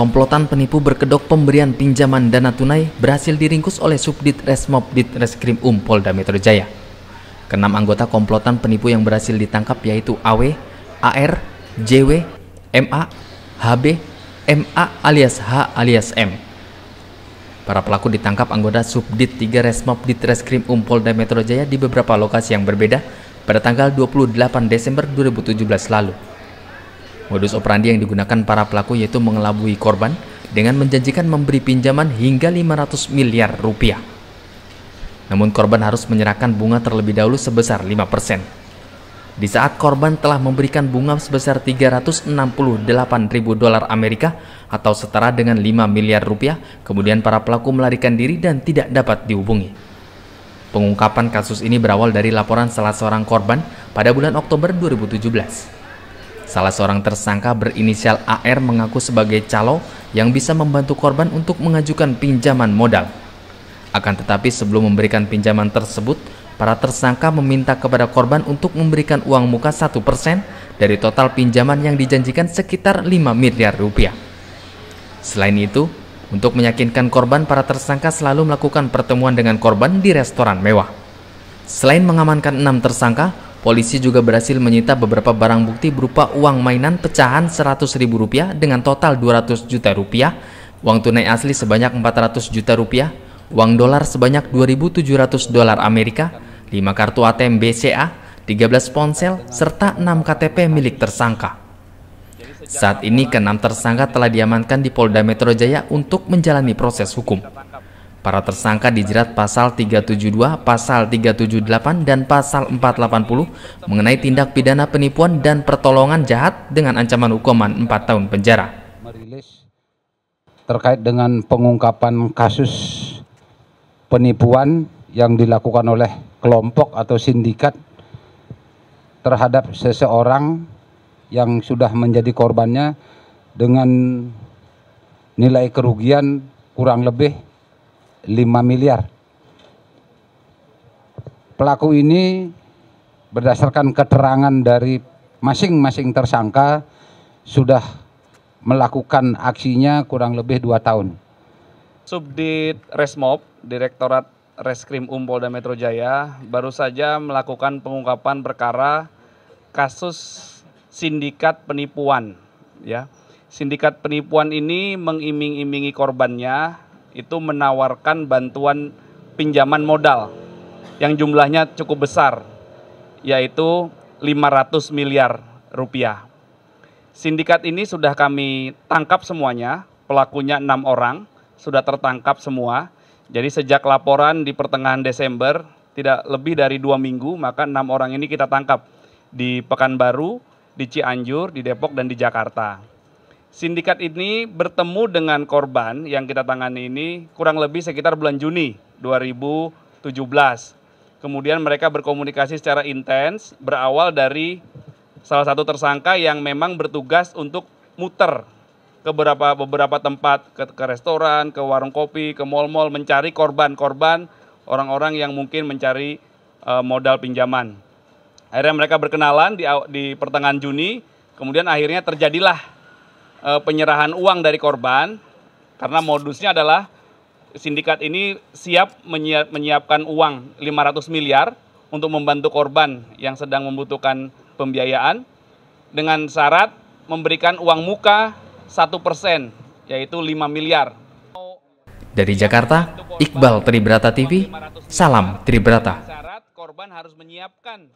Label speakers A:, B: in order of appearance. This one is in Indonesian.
A: Komplotan penipu berkedok pemberian pinjaman dana tunai berhasil diringkus oleh Subdit Resmob Ditreskrim Um Polda Metro Jaya. Kenam anggota komplotan penipu yang berhasil ditangkap yaitu AW, AR, JW, MA, HB, MA alias H alias M. Para pelaku ditangkap anggota Subdit 3 Resmob Ditreskrim Um Polda Metro Jaya di beberapa lokasi yang berbeda pada tanggal 28 Desember 2017 lalu. Modus operandi yang digunakan para pelaku yaitu mengelabui korban dengan menjanjikan memberi pinjaman hingga 500 miliar rupiah. Namun korban harus menyerahkan bunga terlebih dahulu sebesar 5%. Di saat korban telah memberikan bunga sebesar 368 ribu dolar Amerika atau setara dengan 5 miliar rupiah, kemudian para pelaku melarikan diri dan tidak dapat dihubungi. Pengungkapan kasus ini berawal dari laporan salah seorang korban pada bulan Oktober 2017. Salah seorang tersangka berinisial AR mengaku sebagai calo yang bisa membantu korban untuk mengajukan pinjaman modal. Akan tetapi sebelum memberikan pinjaman tersebut, para tersangka meminta kepada korban untuk memberikan uang muka 1% dari total pinjaman yang dijanjikan sekitar 5 miliar rupiah. Selain itu, untuk meyakinkan korban, para tersangka selalu melakukan pertemuan dengan korban di restoran mewah. Selain mengamankan enam tersangka, Polisi juga berhasil menyita beberapa barang bukti berupa uang mainan pecahan Rp100.000 dengan total 200 juta rupiah, uang tunai asli sebanyak 400 juta rupiah, uang dolar sebanyak 2.700 dolar Amerika, 5 kartu ATM BCA, 13 ponsel, serta 6 KTP milik tersangka. Saat ini keenam tersangka telah diamankan di Polda Metro Jaya untuk menjalani proses hukum. Para tersangka dijerat pasal 372, pasal 378, dan pasal 480 mengenai tindak pidana penipuan dan pertolongan jahat dengan ancaman hukuman 4 tahun penjara.
B: terkait dengan pengungkapan kasus penipuan yang dilakukan oleh kelompok atau sindikat terhadap seseorang yang sudah menjadi korbannya dengan nilai kerugian kurang lebih miliar. Pelaku ini berdasarkan keterangan dari masing-masing tersangka sudah melakukan aksinya kurang lebih dua tahun.
C: Subdit Resmob, Direktorat Reskrim Um Polda Metro Jaya, baru saja melakukan pengungkapan perkara kasus sindikat penipuan. Ya, sindikat penipuan ini mengiming-imingi korbannya itu menawarkan bantuan pinjaman modal yang jumlahnya cukup besar, yaitu 500 miliar rupiah. Sindikat ini sudah kami tangkap semuanya, pelakunya enam orang, sudah tertangkap semua. Jadi sejak laporan di pertengahan Desember, tidak lebih dari dua minggu, maka enam orang ini kita tangkap di Pekanbaru, di Cianjur, di Depok, dan di Jakarta. Sindikat ini bertemu dengan korban yang kita tangani ini kurang lebih sekitar bulan Juni 2017. Kemudian mereka berkomunikasi secara intens berawal dari salah satu tersangka yang memang bertugas untuk muter ke beberapa beberapa tempat ke, ke restoran, ke warung kopi, ke mal-mal mencari korban-korban orang-orang yang mungkin mencari uh, modal pinjaman. Akhirnya mereka berkenalan di di pertengahan Juni, kemudian akhirnya terjadilah e, penyerahan uang dari korban karena modusnya adalah sindikat ini siap menyiap, menyiapkan uang 500 miliar untuk membantu korban yang sedang membutuhkan pembiayaan dengan syarat memberikan uang muka 1% yaitu 5 miliar.
A: Dari Jakarta, Iqbal Tribrata TV, Salam Tribrata. Syarat korban harus menyiapkan